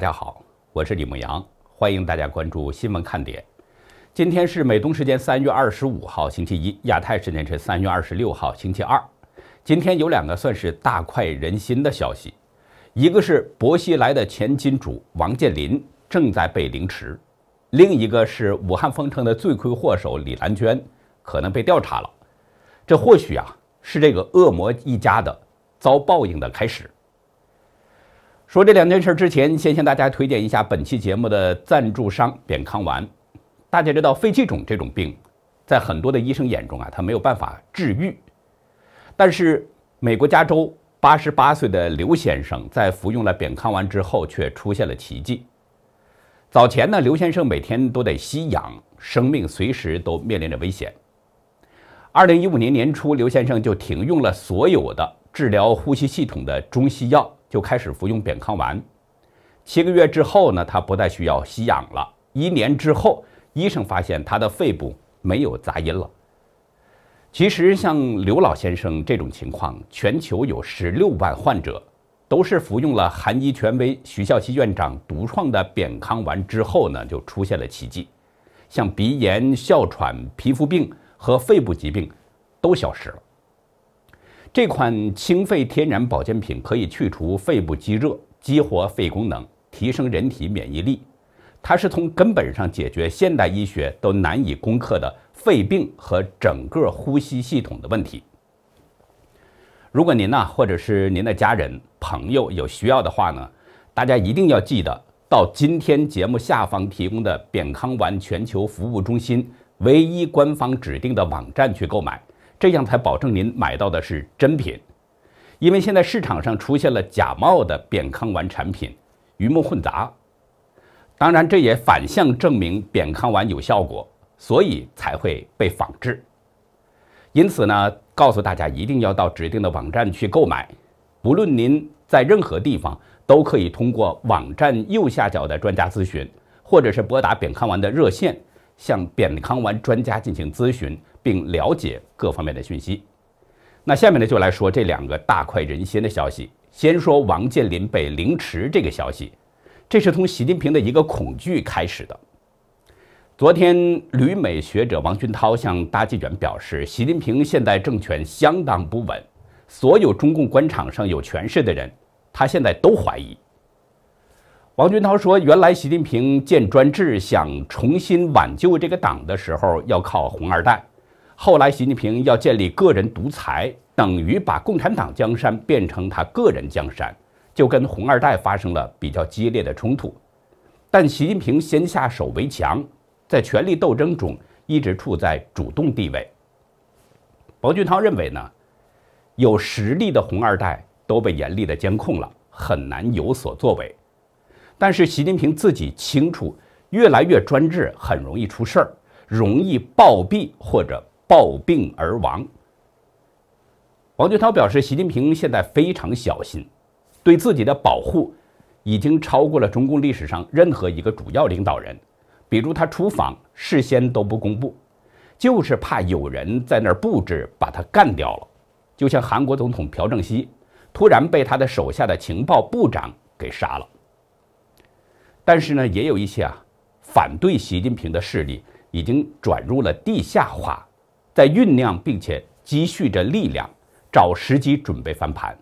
大家好，我是李牧阳，欢迎大家关注新闻看点。今天是美东时间三月二十五号星期一，亚太时间是三月二十六号星期二。今天有两个算是大快人心的消息，一个是薄熙来的前金主王健林正在被凌迟，另一个是武汉封城的罪魁祸首李兰娟可能被调查了。这或许啊是这个恶魔一家的遭报应的开始。说这两件事之前，先向大家推荐一下本期节目的赞助商扁康丸。大家知道肺气肿这种病，在很多的医生眼中啊，它没有办法治愈。但是，美国加州八十八岁的刘先生在服用了扁康丸之后，却出现了奇迹。早前呢，刘先生每天都得吸氧，生命随时都面临着危险。二零一五年年初，刘先生就停用了所有的治疗呼吸系统的中西药。就开始服用扁康丸，七个月之后呢，他不再需要吸氧了。一年之后，医生发现他的肺部没有杂音了。其实，像刘老先生这种情况，全球有十六万患者，都是服用了含医权威徐效西院长独创的扁康丸之后呢，就出现了奇迹，像鼻炎、哮喘、皮肤病和肺部疾病都消失了。这款清肺天然保健品可以去除肺部积热，激活肺功能，提升人体免疫力。它是从根本上解决现代医学都难以攻克的肺病和整个呼吸系统的问题。如果您呢，或者是您的家人、朋友有需要的话呢，大家一定要记得到今天节目下方提供的扁康丸全球服务中心唯一官方指定的网站去购买。这样才保证您买到的是真品，因为现在市场上出现了假冒的扁康丸产品，鱼目混杂。当然，这也反向证明扁康丸有效果，所以才会被仿制。因此呢，告诉大家一定要到指定的网站去购买。不论您在任何地方，都可以通过网站右下角的专家咨询，或者是拨打扁康丸的热线。向扁康丸专家进行咨询，并了解各方面的讯息。那下面呢，就来说这两个大快人心的消息。先说王健林被凌迟这个消息，这是从习近平的一个恐惧开始的。昨天，旅美学者王军涛向《大纪元》表示，习近平现在政权相当不稳，所有中共官场上有权势的人，他现在都怀疑。王军涛说：“原来习近平建专制，想重新挽救这个党的时候，要靠红二代。后来习近平要建立个人独裁，等于把共产党江山变成他个人江山，就跟红二代发生了比较激烈的冲突。但习近平先下手为强，在权力斗争中一直处在主动地位。王俊涛认为呢，有实力的红二代都被严厉的监控了，很难有所作为。”但是习近平自己清楚，越来越专制很容易出事儿，容易暴毙或者暴病而亡。王俊涛表示，习近平现在非常小心，对自己的保护已经超过了中共历史上任何一个主要领导人，比如他出访事先都不公布，就是怕有人在那儿布置把他干掉了。就像韩国总统朴正熙突然被他的手下的情报部长给杀了。但是呢，也有一些啊反对习近平的势力已经转入了地下化，在酝酿并且积蓄着力量，找时机准备翻盘。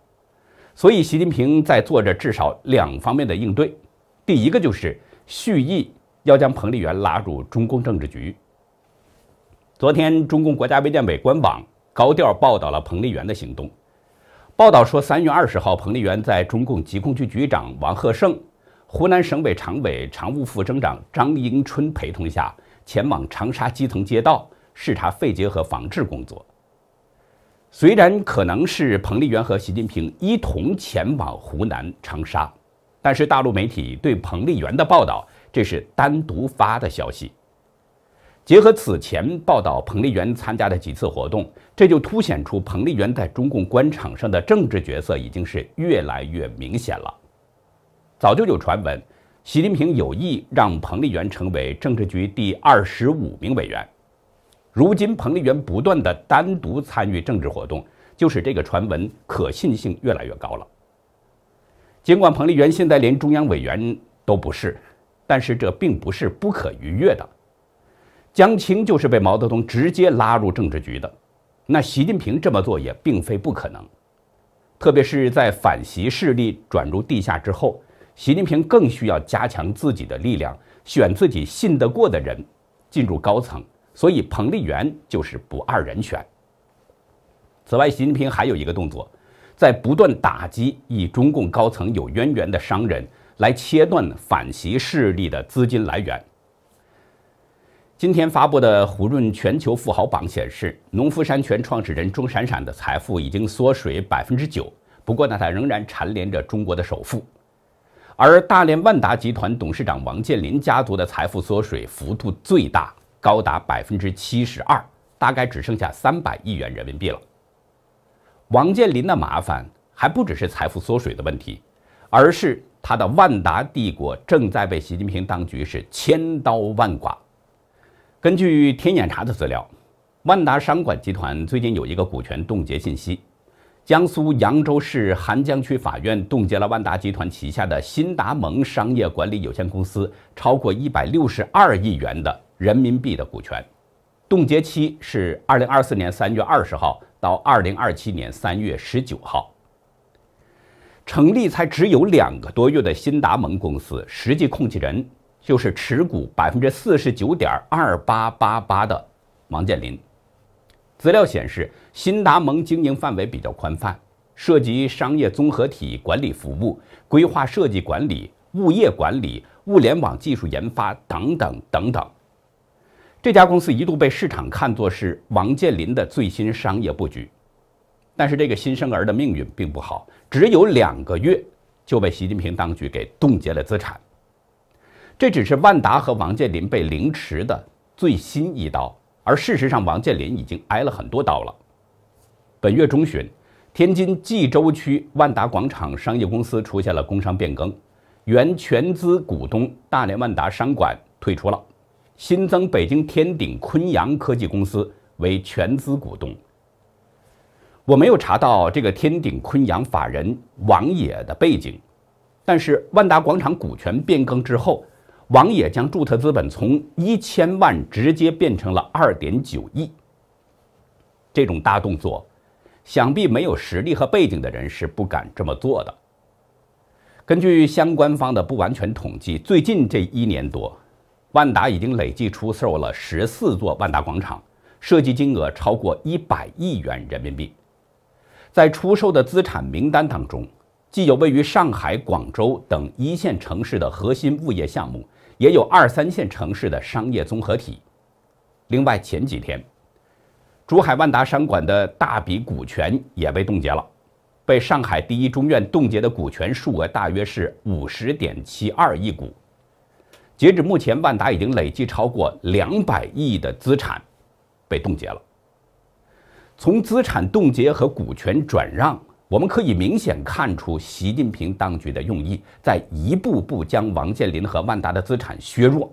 所以，习近平在做着至少两方面的应对。第一个就是蓄意要将彭丽媛拉入中共政治局。昨天，中共国家卫健委官网高调报道了彭丽媛的行动。报道说，三月二十号，彭丽媛在中共疾控局局长王贺胜。湖南省委常委、常务副省长张迎春陪同下，前往长沙基层街道视察肺结核防治工作。虽然可能是彭丽媛和习近平一同前往湖南长沙，但是大陆媒体对彭丽媛的报道，这是单独发的消息。结合此前报道，彭丽媛参加的几次活动，这就凸显出彭丽媛在中共官场上的政治角色已经是越来越明显了。早就有传闻，习近平有意让彭丽媛成为政治局第二十五名委员。如今彭丽媛不断的单独参与政治活动，就是这个传闻可信性越来越高了。尽管彭丽媛现在连中央委员都不是，但是这并不是不可逾越的。江青就是被毛泽东直接拉入政治局的，那习近平这么做也并非不可能。特别是在反习势力转入地下之后。习近平更需要加强自己的力量，选自己信得过的人进入高层，所以彭丽媛就是不二人选。此外，习近平还有一个动作，在不断打击与中共高层有渊源的商人，来切断反习势力的资金来源。今天发布的胡润全球富豪榜显示，农夫山泉创始人钟闪闪的财富已经缩水百分之九，不过呢，他仍然蝉联着中国的首富。而大连万达集团董事长王健林家族的财富缩水幅度最大，高达百分之七十二，大概只剩下三百亿元人民币了。王健林的麻烦还不只是财富缩水的问题，而是他的万达帝国正在被习近平当局是千刀万剐。根据天眼查的资料，万达商管集团最近有一个股权冻结信息。江苏扬州市邗江区法院冻结了万达集团旗下的新达盟商业管理有限公司超过一百六十二亿元的人民币的股权，冻结期是二零二四年三月二十号到二零二七年三月十九号。成立才只有两个多月的新达盟公司，实际控制人就是持股百分之四十九点二八八八的王健林。资料显示，新达盟经营范围比较宽泛，涉及商业综合体管理服务、规划设计管理、物业管理、物联网技术研发等等等等。这家公司一度被市场看作是王健林的最新商业布局，但是这个新生儿的命运并不好，只有两个月就被习近平当局给冻结了资产。这只是万达和王健林被凌迟的最新一刀。而事实上，王健林已经挨了很多刀了。本月中旬，天津蓟州区万达广场商业公司出现了工商变更，原全资股东大连万达商管退出了，新增北京天鼎坤阳科技公司为全资股东。我没有查到这个天鼎坤阳法人王野的背景，但是万达广场股权变更之后。王也将注册资本从一千万直接变成了二点九亿。这种大动作，想必没有实力和背景的人是不敢这么做的。根据相关方的不完全统计，最近这一年多，万达已经累计出售了十四座万达广场，涉及金额超过一百亿元人民币。在出售的资产名单当中，既有位于上海、广州等一线城市的核心物业项目。也有二三线城市的商业综合体。另外，前几天，珠海万达商管的大笔股权也被冻结了，被上海第一中院冻结的股权数额大约是五十点七二亿股。截止目前，万达已经累计超过两百亿的资产被冻结了。从资产冻结和股权转让。我们可以明显看出，习近平当局的用意在一步步将王健林和万达的资产削弱，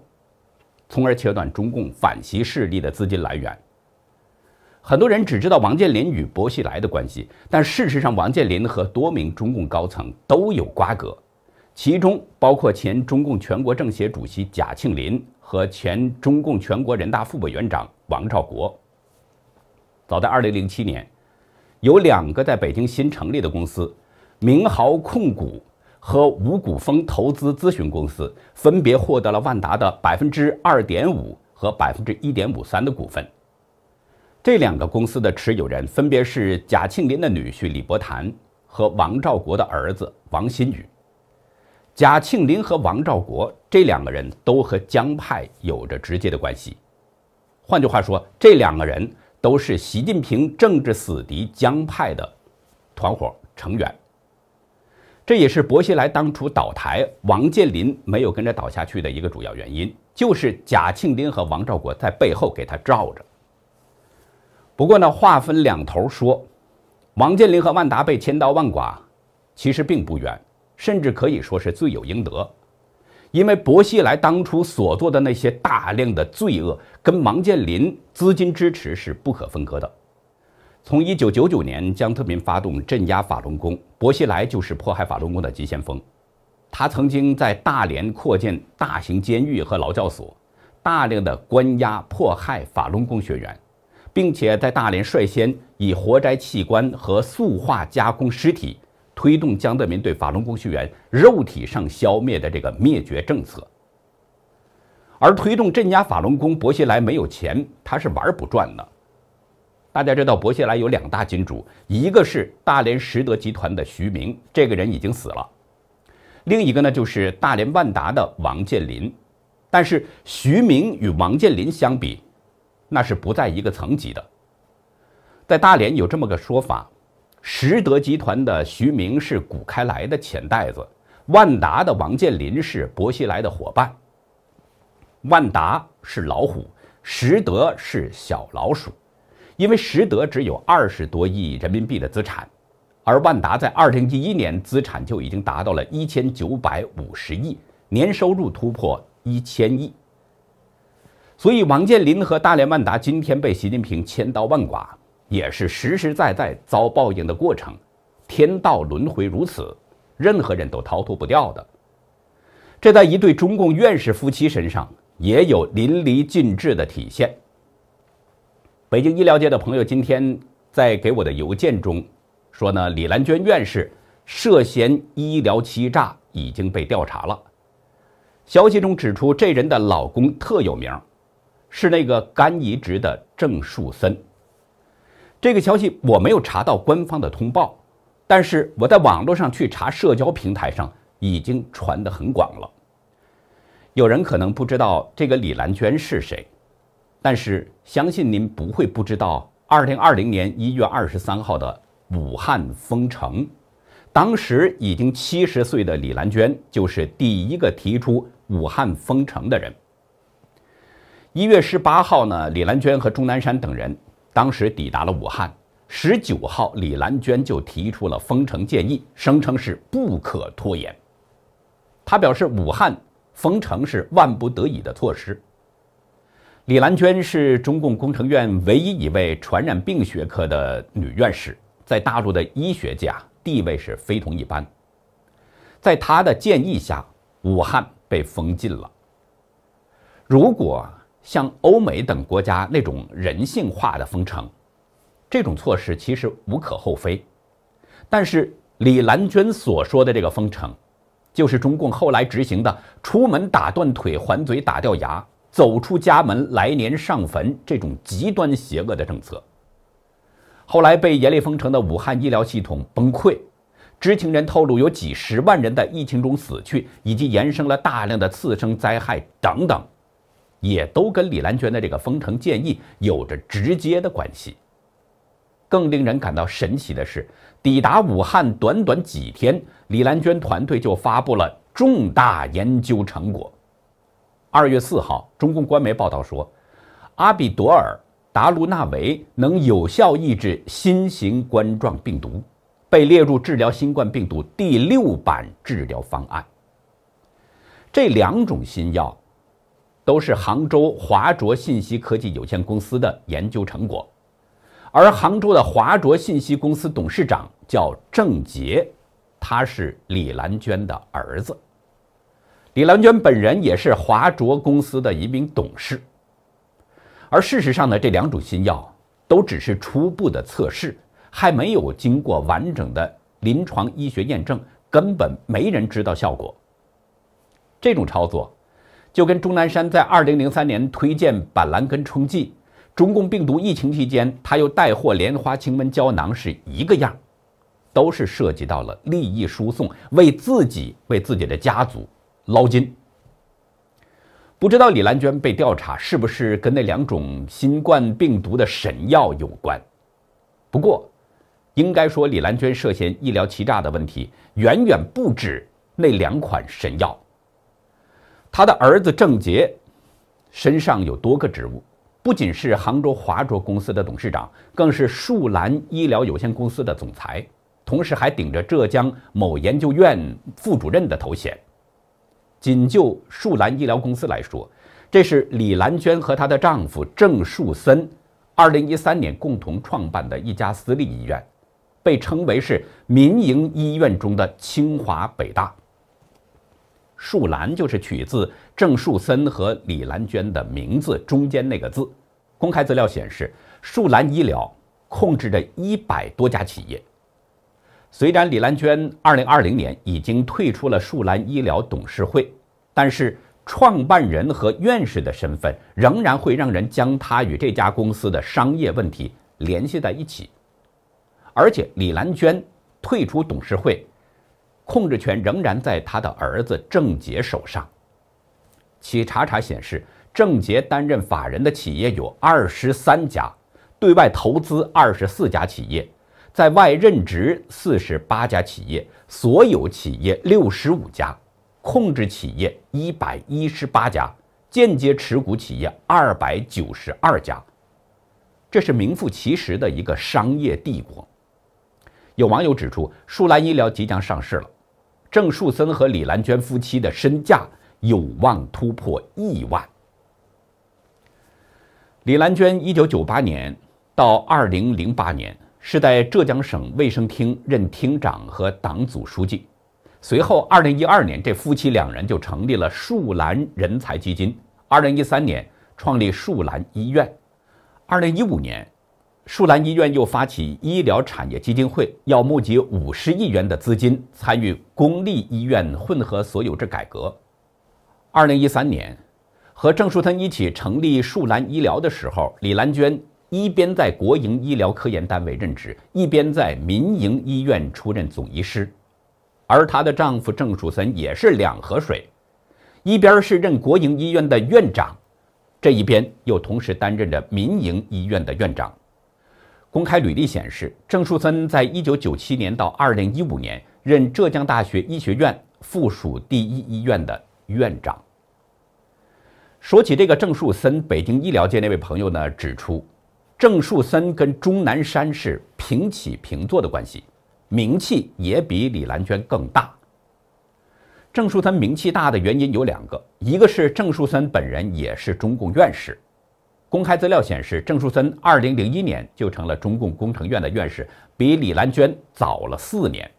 从而切断中共反其势力的资金来源。很多人只知道王健林与薄熙来的关系，但事实上，王健林和多名中共高层都有瓜葛，其中包括前中共全国政协主席贾庆林和前中共全国人大副委员长王兆国。早在2007年。有两个在北京新成立的公司，明豪控股和五谷丰投资咨询公司，分别获得了万达的百分之二点五和百分之一点五三的股份。这两个公司的持有人分别是贾庆林的女婿李伯潭和王兆国的儿子王新宇。贾庆林和王兆国这两个人都和江派有着直接的关系。换句话说，这两个人。都是习近平政治死敌江派的团伙成员，这也是薄熙来当初倒台，王健林没有跟着倒下去的一个主要原因，就是贾庆林和王兆国在背后给他罩着。不过呢，话分两头说，王健林和万达被千刀万剐，其实并不冤，甚至可以说是罪有应得。因为薄熙来当初所做的那些大量的罪恶，跟王健林资金支持是不可分割的。从一九九九年江泽民发动镇压法轮功，薄熙来就是迫害法轮功的急先锋。他曾经在大连扩建大型监狱和劳教所，大量的关押迫害法轮功学员，并且在大连率先以活摘器官和塑化加工尸体。推动江泽民对法轮功学员肉体上消灭的这个灭绝政策，而推动镇压法轮功，薄熙来没有钱，他是玩不转的。大家知道，薄熙来有两大金主，一个是大连实德集团的徐明，这个人已经死了；另一个呢，就是大连万达的王健林。但是，徐明与王健林相比，那是不在一个层级的。在大连有这么个说法。实德集团的徐明是古开来的钱袋子，万达的王健林是薄熙来的伙伴。万达是老虎，实德是小老鼠，因为实德只有二十多亿人民币的资产，而万达在二零一一年资产就已经达到了一千九百五十亿，年收入突破一千亿。所以，王健林和大连万达今天被习近平千刀万剐。也是实实在在遭报应的过程，天道轮回如此，任何人都逃脱不掉的。这在一对中共院士夫妻身上也有淋漓尽致的体现。北京医疗界的朋友今天在给我的邮件中说呢，李兰娟院士涉嫌医疗欺诈已经被调查了。消息中指出，这人的老公特有名，是那个肝移植的郑树森。这个消息我没有查到官方的通报，但是我在网络上去查，社交平台上已经传得很广了。有人可能不知道这个李兰娟是谁，但是相信您不会不知道。二零二零年一月二十三号的武汉封城，当时已经七十岁的李兰娟就是第一个提出武汉封城的人。一月十八号呢，李兰娟和钟南山等人。当时抵达了武汉，十九号，李兰娟就提出了封城建议，声称是不可拖延。他表示，武汉封城是万不得已的措施。李兰娟是中共工程院唯一一位传染病学科的女院士，在大陆的医学界啊，地位是非同一般。在她的建议下，武汉被封禁了。如果。像欧美等国家那种人性化的封城，这种措施其实无可厚非。但是李兰娟所说的这个封城，就是中共后来执行的“出门打断腿，还嘴打掉牙，走出家门来年上坟”这种极端邪恶的政策。后来被严厉封城的武汉医疗系统崩溃，知情人透露有几十万人在疫情中死去，以及延伸了大量的次生灾害等等。也都跟李兰娟的这个封城建议有着直接的关系。更令人感到神奇的是，抵达武汉短短几天，李兰娟团队就发布了重大研究成果。二月四号，中共官媒报道说，阿比多尔、达卢那韦能有效抑制新型冠状病毒，被列入治疗新冠病毒第六版治疗方案。这两种新药。都是杭州华卓信息科技有限公司的研究成果，而杭州的华卓信息公司董事长叫郑杰，他是李兰娟的儿子。李兰娟本人也是华卓公司的一名董事。而事实上呢，这两种新药都只是初步的测试，还没有经过完整的临床医学验证，根本没人知道效果。这种操作。就跟钟南山在二零零三年推荐板蓝根冲剂，中共病毒疫情期间，他又带货莲花清瘟胶囊是一个样，都是涉及到了利益输送，为自己为自己的家族捞金。不知道李兰娟被调查是不是跟那两种新冠病毒的神药有关？不过，应该说李兰娟涉嫌医疗欺诈的问题远远不止那两款神药。他的儿子郑杰，身上有多个职务，不仅是杭州华卓公司的董事长，更是树兰医疗有限公司的总裁，同时还顶着浙江某研究院副主任的头衔。仅就树兰医疗公司来说，这是李兰娟和她的丈夫郑树森，二零一三年共同创办的一家私立医院，被称为是民营医院中的清华北大。树兰就是取自郑树森和李兰娟的名字中间那个字。公开资料显示，树兰医疗控制着一百多家企业。虽然李兰娟2020年已经退出了树兰医疗董事会，但是创办人和院士的身份仍然会让人将他与这家公司的商业问题联系在一起。而且，李兰娟退出董事会。控制权仍然在他的儿子郑杰手上。企查查显示，郑杰担任法人的企业有二十三家，对外投资二十四家企业，在外任职四十八家企业，所有企业六十五家，控制企业一百一十八家，间接持股企业二百九十二家。这是名副其实的一个商业帝国。有网友指出，舒兰医疗即将上市了。郑树森和李兰娟夫妻的身价有望突破亿万。李兰娟一九九八年到二零零八年是在浙江省卫生厅任厅长和党组书记，随后二零一二年这夫妻两人就成立了树兰人才基金，二零一三年创立树兰医院，二零一五年。树兰医院又发起医疗产业基金会，要募集五十亿元的资金，参与公立医院混合所有制改革。二零一三年，和郑树森一起成立树兰医疗的时候，李兰娟一边在国营医疗科研单位任职，一边在民营医院出任总医师。而她的丈夫郑树森也是两河水，一边是任国营医院的院长，这一边又同时担任着民营医院的院长。公开履历显示，郑树森在一九九七年到二零一五年任浙江大学医学院附属第一医院的院长。说起这个郑树森，北京医疗界那位朋友呢指出，郑树森跟钟南山是平起平坐的关系，名气也比李兰娟更大。郑树森名气大的原因有两个，一个是郑树森本人也是中共院士。公开资料显示，郑树森二零零一年就成了中共工程院的院士，比李兰娟早了四年。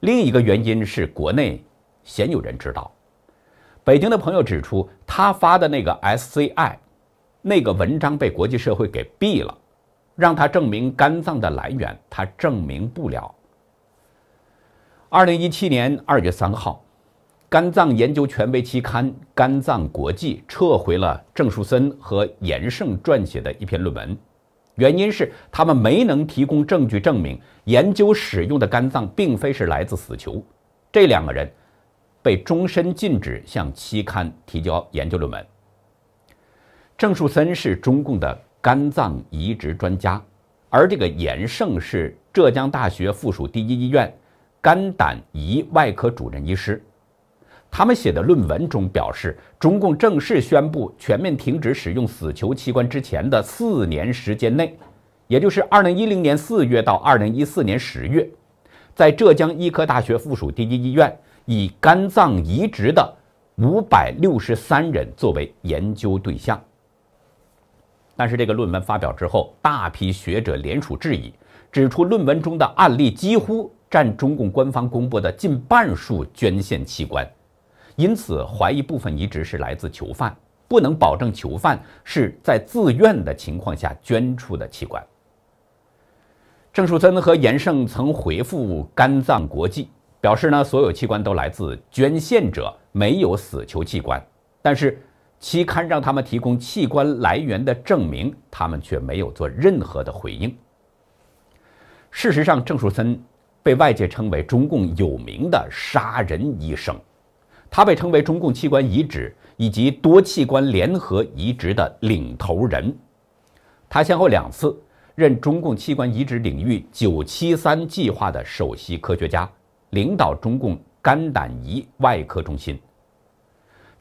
另一个原因是国内鲜有人知道。北京的朋友指出，他发的那个 SCI 那个文章被国际社会给毙了，让他证明肝脏的来源，他证明不了。二零一七年二月三号。肝脏研究权威期刊《肝脏国际》撤回了郑树森和严胜撰写的一篇论文，原因是他们没能提供证据证明研究使用的肝脏并非是来自死囚。这两个人被终身禁止向期刊提交研究论文。郑树森是中共的肝脏移植专家，而这个严胜是浙江大学附属第一医院肝胆胰外科主任医师。他们写的论文中表示，中共正式宣布全面停止使用死囚器官之前的四年时间内，也就是二零一零年四月到二零一四年十月，在浙江医科大学附属第一医院以肝脏移植的五百六十三人作为研究对象。但是这个论文发表之后，大批学者联署质疑，指出论文中的案例几乎占中共官方公布的近半数捐献器官。因此，怀疑部分移植是来自囚犯，不能保证囚犯是在自愿的情况下捐出的器官。郑树森和严胜曾回复肝脏国际，表示呢，所有器官都来自捐献者，没有死囚器官。但是，期刊让他们提供器官来源的证明，他们却没有做任何的回应。事实上，郑树森被外界称为中共有名的杀人医生。他被称为中共器官移植以及多器官联合移植的领头人。他先后两次任中共器官移植领域“九七三”计划的首席科学家，领导中共肝胆胰外科中心。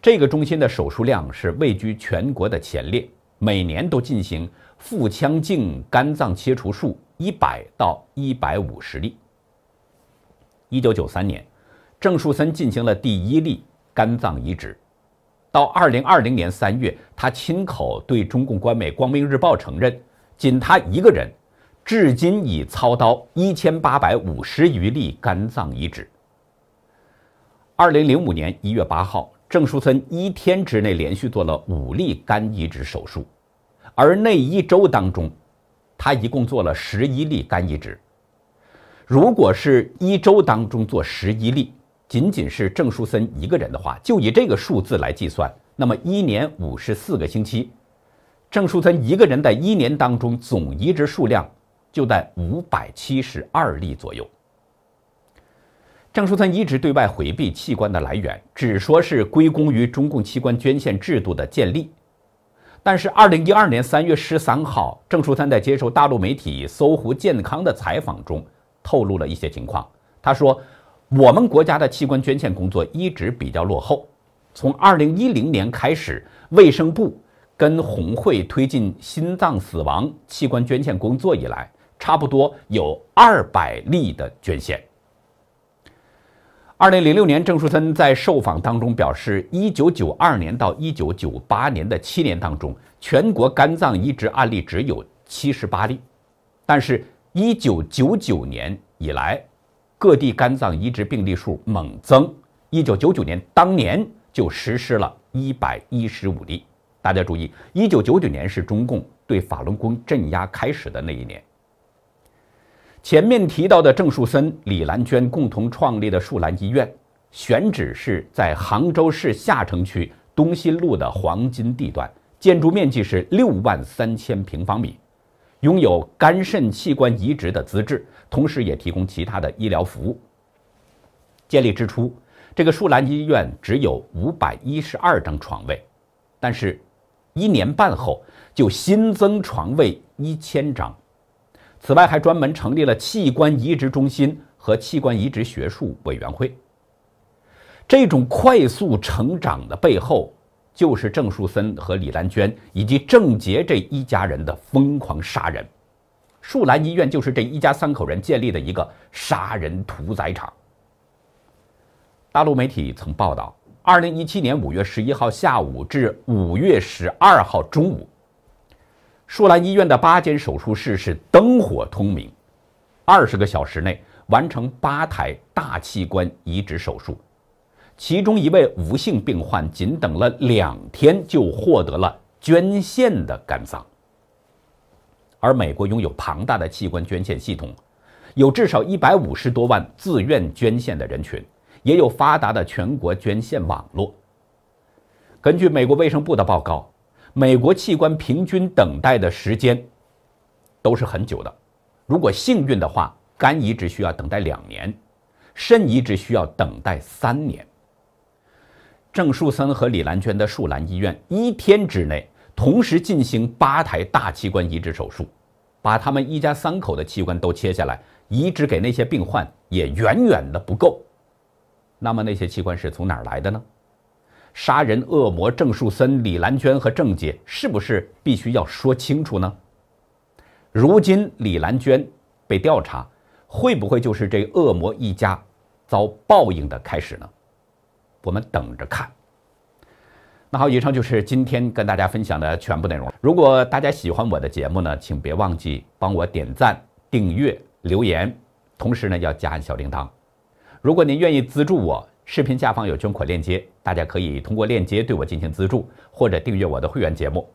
这个中心的手术量是位居全国的前列，每年都进行腹腔镜肝脏切除术一百到一百五十例。一九九三年。郑树森进行了第一例肝脏移植。到二零二零年三月，他亲口对中共官媒《光明日报》承认，仅他一个人，至今已操刀一千八百五十余例肝脏移植。二零零五年一月八号，郑树森一天之内连续做了五例肝移植手术，而那一周当中，他一共做了十一例肝移植。如果是一周当中做十一例，仅仅是郑书森一个人的话，就以这个数字来计算，那么一年五十四个星期，郑书森一个人在一年当中总移植数量就在五百七十二例左右。郑书森一直对外回避器官的来源，只说是归功于中共器官捐献制度的建立。但是，二零一二年三月十三号，郑书森在接受大陆媒体搜狐健康的采访中透露了一些情况，他说。我们国家的器官捐献工作一直比较落后。从二零一零年开始，卫生部跟红会推进心脏死亡器官捐献工作以来，差不多有二百例的捐献。二零零六年，郑树森在受访当中表示，一九九二年到一九九八年的七年当中，全国肝脏移植案例只有七十八例，但是，一九九九年以来，各地肝脏移植病例数猛增，一九九九年当年就实施了一百一十五例。大家注意，一九九九年是中共对法轮功镇压开始的那一年。前面提到的郑树森、李兰娟共同创立的树兰医院，选址是在杭州市下城区东新路的黄金地段，建筑面积是六万三千平方米，拥有肝肾器官移植的资质。同时也提供其他的医疗服务。建立之初，这个树兰医院只有五百一十二张床位，但是，一年半后就新增床位一千张。此外，还专门成立了器官移植中心和器官移植学术委员会。这种快速成长的背后，就是郑树森和李兰娟以及郑杰这一家人的疯狂杀人。树兰医院就是这一家三口人建立的一个杀人屠宰场。大陆媒体曾报道，2017年5月11号下午至5月12号中午，树兰医院的八间手术室是灯火通明，20个小时内完成八台大器官移植手术，其中一位无姓病患仅等了两天就获得了捐献的肝脏。而美国拥有庞大的器官捐献系统，有至少一百五十多万自愿捐献的人群，也有发达的全国捐献网络。根据美国卫生部的报告，美国器官平均等待的时间都是很久的。如果幸运的话，肝移植需要等待两年，肾移植需要等待三年。郑树森和李兰娟的树兰医院一天之内。同时进行八台大器官移植手术，把他们一家三口的器官都切下来移植给那些病患，也远远的不够。那么那些器官是从哪儿来的呢？杀人恶魔郑树森、李兰娟和郑姐，是不是必须要说清楚呢？如今李兰娟被调查，会不会就是这恶魔一家遭报应的开始呢？我们等着看。那好，以上就是今天跟大家分享的全部内容。如果大家喜欢我的节目呢，请别忘记帮我点赞、订阅、留言，同时呢要加小铃铛。如果您愿意资助我，视频下方有捐款链接，大家可以通过链接对我进行资助，或者订阅我的会员节目。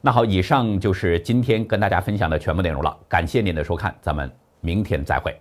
那好，以上就是今天跟大家分享的全部内容了，感谢您的收看，咱们明天再会。